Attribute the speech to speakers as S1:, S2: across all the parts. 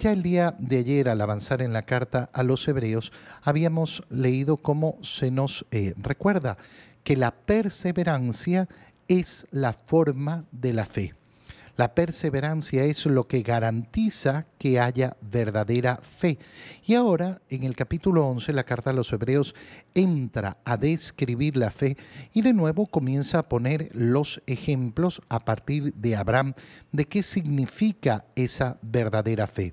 S1: Ya el día de ayer, al avanzar en la carta a los hebreos, habíamos leído cómo se nos eh, recuerda que la perseverancia es la forma de la fe. La perseverancia es lo que garantiza que haya verdadera fe. Y ahora, en el capítulo 11, la carta a los hebreos entra a describir la fe y de nuevo comienza a poner los ejemplos a partir de Abraham de qué significa esa verdadera fe.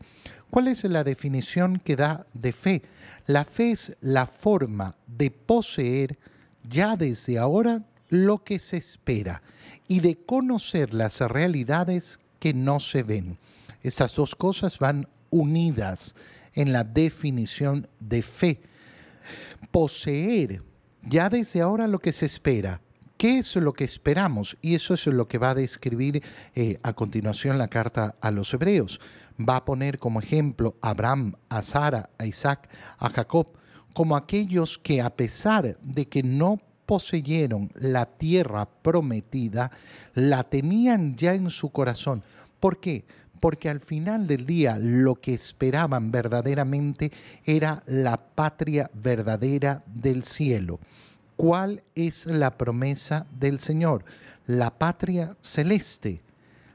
S1: ¿Cuál es la definición que da de fe? La fe es la forma de poseer ya desde ahora lo que se espera y de conocer las realidades que no se ven. Estas dos cosas van unidas en la definición de fe. Poseer ya desde ahora lo que se espera. ¿Qué es lo que esperamos? Y eso es lo que va a describir eh, a continuación la carta a los hebreos. Va a poner como ejemplo a Abraham, a Sara, a Isaac, a Jacob, como aquellos que a pesar de que no poseyeron la tierra prometida, la tenían ya en su corazón. ¿Por qué? Porque al final del día lo que esperaban verdaderamente era la patria verdadera del cielo. ¿Cuál es la promesa del Señor? La patria celeste,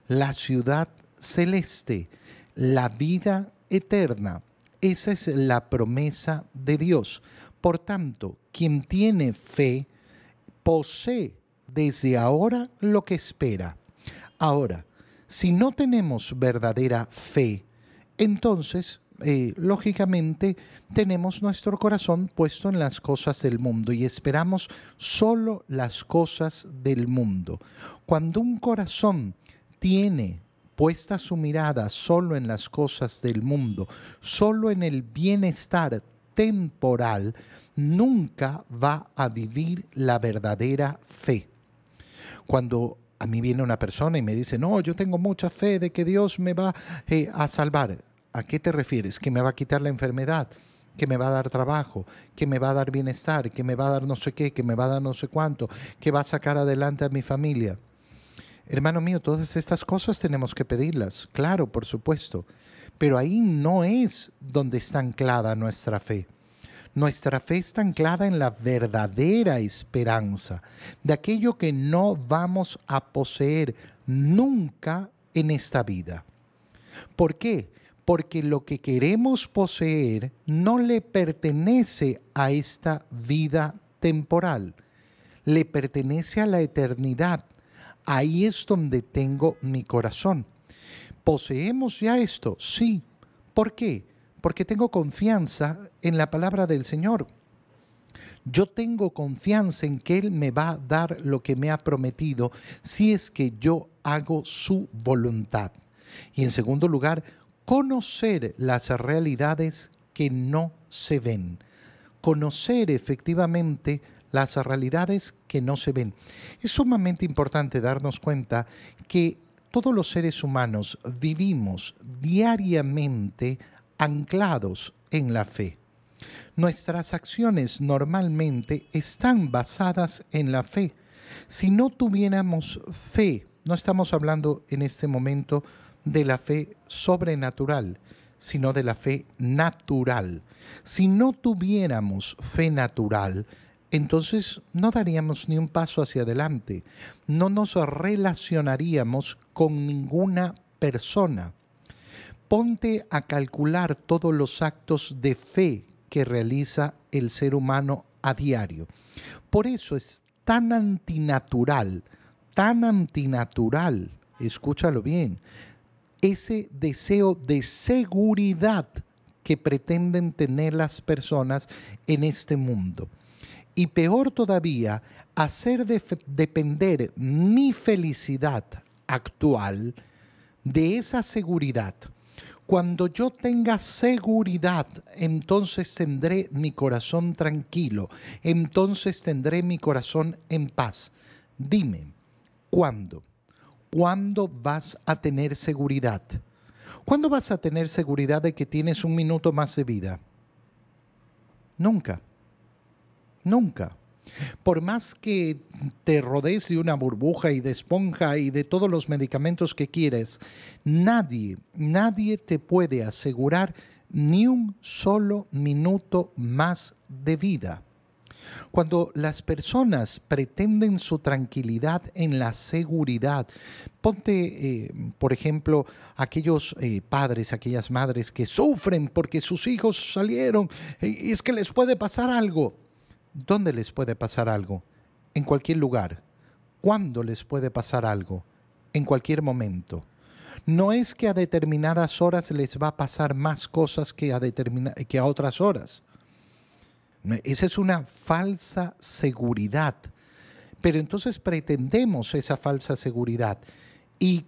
S1: la ciudad celeste, la vida eterna. Esa es la promesa de Dios. Por tanto, quien tiene fe posee desde ahora lo que espera. Ahora, si no tenemos verdadera fe, entonces, eh, lógicamente, tenemos nuestro corazón puesto en las cosas del mundo y esperamos solo las cosas del mundo. Cuando un corazón tiene puesta su mirada solo en las cosas del mundo, solo en el bienestar temporal, nunca va a vivir la verdadera fe. Cuando a mí viene una persona y me dice, no, yo tengo mucha fe de que Dios me va eh, a salvar. ¿A qué te refieres? ¿Que me va a quitar la enfermedad? ¿Que me va a dar trabajo? ¿Que me va a dar bienestar? ¿Que me va a dar no sé qué? ¿Que me va a dar no sé cuánto? ¿Que va a sacar adelante a mi familia? Hermano mío, todas estas cosas tenemos que pedirlas, claro, por supuesto pero ahí no es donde está anclada nuestra fe. Nuestra fe está anclada en la verdadera esperanza, de aquello que no vamos a poseer nunca en esta vida. ¿Por qué? Porque lo que queremos poseer no le pertenece a esta vida temporal, le pertenece a la eternidad. Ahí es donde tengo mi corazón. ¿Poseemos ya esto? Sí. ¿Por qué? Porque tengo confianza en la palabra del Señor. Yo tengo confianza en que Él me va a dar lo que me ha prometido si es que yo hago su voluntad. Y en segundo lugar, conocer las realidades que no se ven. Conocer efectivamente las realidades que no se ven. Es sumamente importante darnos cuenta que todos los seres humanos vivimos diariamente anclados en la fe. Nuestras acciones normalmente están basadas en la fe. Si no tuviéramos fe, no estamos hablando en este momento de la fe sobrenatural, sino de la fe natural. Si no tuviéramos fe natural, entonces no daríamos ni un paso hacia adelante, no nos relacionaríamos con ninguna persona. Ponte a calcular todos los actos de fe que realiza el ser humano a diario. Por eso es tan antinatural, tan antinatural, escúchalo bien, ese deseo de seguridad que pretenden tener las personas en este mundo y peor todavía, hacer depender mi felicidad actual de esa seguridad. Cuando yo tenga seguridad, entonces tendré mi corazón tranquilo, entonces tendré mi corazón en paz. Dime, ¿cuándo? ¿Cuándo vas a tener seguridad? ¿Cuándo vas a tener seguridad de que tienes un minuto más de vida? Nunca. Nunca. Por más que te rodees de una burbuja y de esponja y de todos los medicamentos que quieres, nadie, nadie te puede asegurar ni un solo minuto más de vida. Cuando las personas pretenden su tranquilidad en la seguridad, ponte, eh, por ejemplo, aquellos eh, padres, aquellas madres que sufren porque sus hijos salieron y es que les puede pasar algo dónde les puede pasar algo, en cualquier lugar, cuándo les puede pasar algo, en cualquier momento. No es que a determinadas horas les va a pasar más cosas que a, que a otras horas. Esa es una falsa seguridad. Pero entonces pretendemos esa falsa seguridad y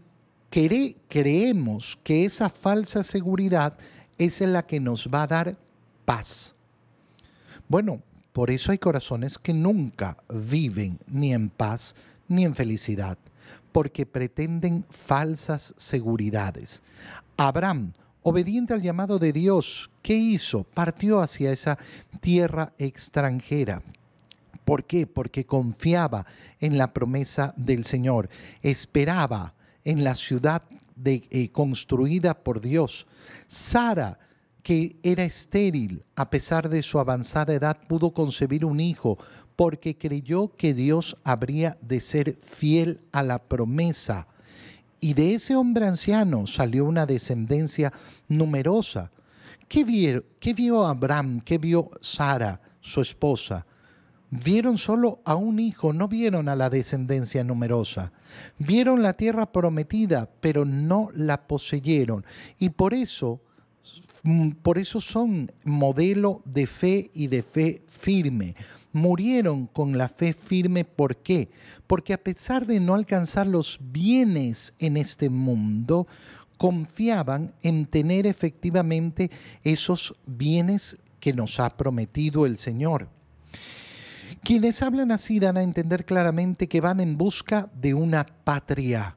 S1: creemos que esa falsa seguridad es la que nos va a dar paz. Bueno, por eso hay corazones que nunca viven ni en paz ni en felicidad, porque pretenden falsas seguridades. Abraham, obediente al llamado de Dios, ¿qué hizo? Partió hacia esa tierra extranjera. ¿Por qué? Porque confiaba en la promesa del Señor, esperaba en la ciudad de, eh, construida por Dios. Sara que era estéril, a pesar de su avanzada edad, pudo concebir un hijo, porque creyó que Dios habría de ser fiel a la promesa. Y de ese hombre anciano salió una descendencia numerosa. ¿Qué, vio, qué vio Abraham? ¿Qué vio Sara, su esposa? Vieron solo a un hijo, no vieron a la descendencia numerosa. Vieron la tierra prometida, pero no la poseyeron. Y por eso Mm, por eso son modelo de fe y de fe firme. Murieron con la fe firme. ¿Por qué? Porque a pesar de no alcanzar los bienes en este mundo, confiaban en tener efectivamente esos bienes que nos ha prometido el Señor. Quienes hablan así dan a entender claramente que van en busca de una patria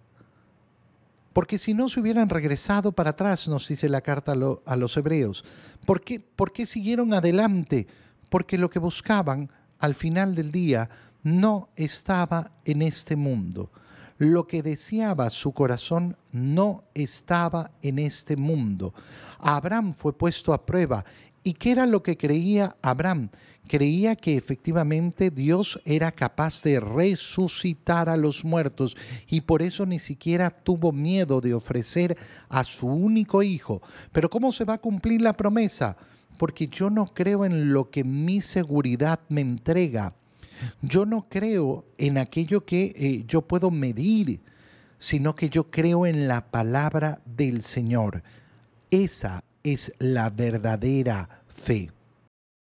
S1: porque si no se hubieran regresado para atrás, nos dice la carta a, los hebreos. Porque, ¿Por qué siguieron adelante? Porque lo que buscaban al final del día no estaba en este mundo. Lo que deseaba su corazón no estaba en este mundo. Abraham fue puesto a prueba. ¿Y qué era lo que creía Abraham? Creía que efectivamente Dios era capaz de resucitar a los muertos y por eso ni siquiera tuvo miedo de ofrecer a su único hijo. Pero ¿cómo se va a cumplir la promesa? Porque yo no creo en lo que mi seguridad me entrega yo no creo en aquello que eh, yo puedo medir, sino que yo creo en la palabra del Señor. Esa es la verdadera fe.